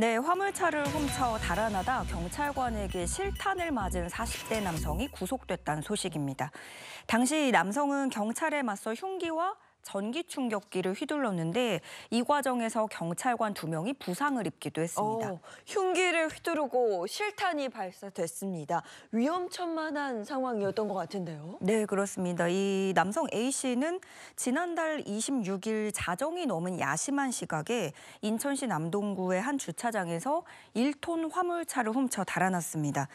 네, 화물차를 훔쳐 달아나다 경찰관에게 실탄을 맞은 40대 남성이 구속됐다는 소식입니다. 당시 남성은 경찰에 맞서 흉기와 전기 충격기를 휘둘렀는데 이 과정에서 경찰관 두 명이 부상을 입기도 했습니다. 어, 흉기를 휘두르고 실탄이 발사됐습니다. 위험천만한 상황이었던 것 같은데요. 네, 그렇습니다. 이 남성 A 씨는 지난달 26일 자정이 넘은 야심한 시각에 인천시 남동구의 한 주차장에서 1톤 화물차를 훔쳐 달아났습니다.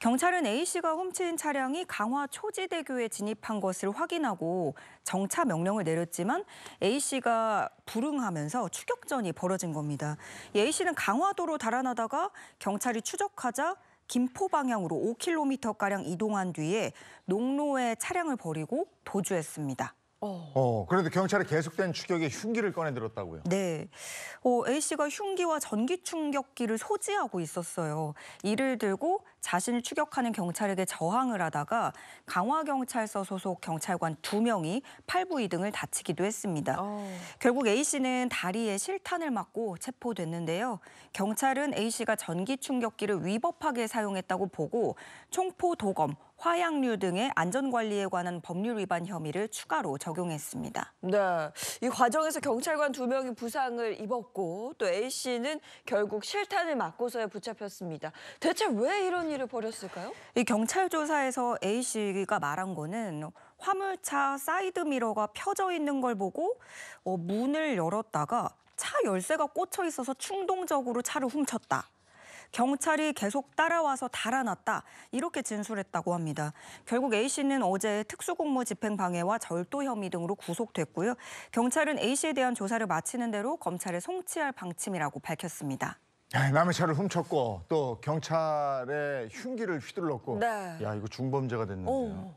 경찰은 A 씨가 훔친 차량이 강화 초지대교에 진입한 것을 확인하고 정차 명령을 내렸습니다. 내렸지만 A 씨가 불응하면서 추격전이 벌어진 겁니다. A 씨는 강화도로 달아나다가 경찰이 추적하자 김포 방향으로 5km가량 이동한 뒤에 농로에 차량을 버리고 도주했습니다. 어. 어, 그런데 경찰의 계속된 추격에 흉기를 꺼내들었다고요? 네. 어, A씨가 흉기와 전기 충격기를 소지하고 있었어요. 이를 들고 자신을 추격하는 경찰에게 저항을 하다가 강화경찰서 소속 경찰관 두명이 팔부 위등을 다치기도 했습니다. 어. 결국 A씨는 다리에 실탄을 맞고 체포됐는데요. 경찰은 A씨가 전기 충격기를 위법하게 사용했다고 보고 총포 도검, 화약류 등의 안전관리에 관한 법률 위반 혐의를 추가로 적용했습니다. 네, 이 과정에서 경찰관 두 명이 부상을 입었고 또 A 씨는 결국 실탄을 맞고서야 붙잡혔습니다. 대체 왜 이런 일을 벌였을까요? 이 경찰 조사에서 A 씨가 말한 거는 화물차 사이드 미러가 펴져 있는 걸 보고 어, 문을 열었다가 차 열쇠가 꽂혀 있어서 충동적으로 차를 훔쳤다. 경찰이 계속 따라와서 달아났다 이렇게 진술했다고 합니다. 결국 A 씨는 어제 특수공무 집행 방해와 절도 혐의 등으로 구속됐고요. 경찰은 A 씨에 대한 조사를 마치는 대로 검찰에 송치할 방침이라고 밝혔습니다. 남의 차를 훔쳤고 또 경찰의 흉기를 휘둘렀고 네. 야 이거 중범죄가 됐는데요.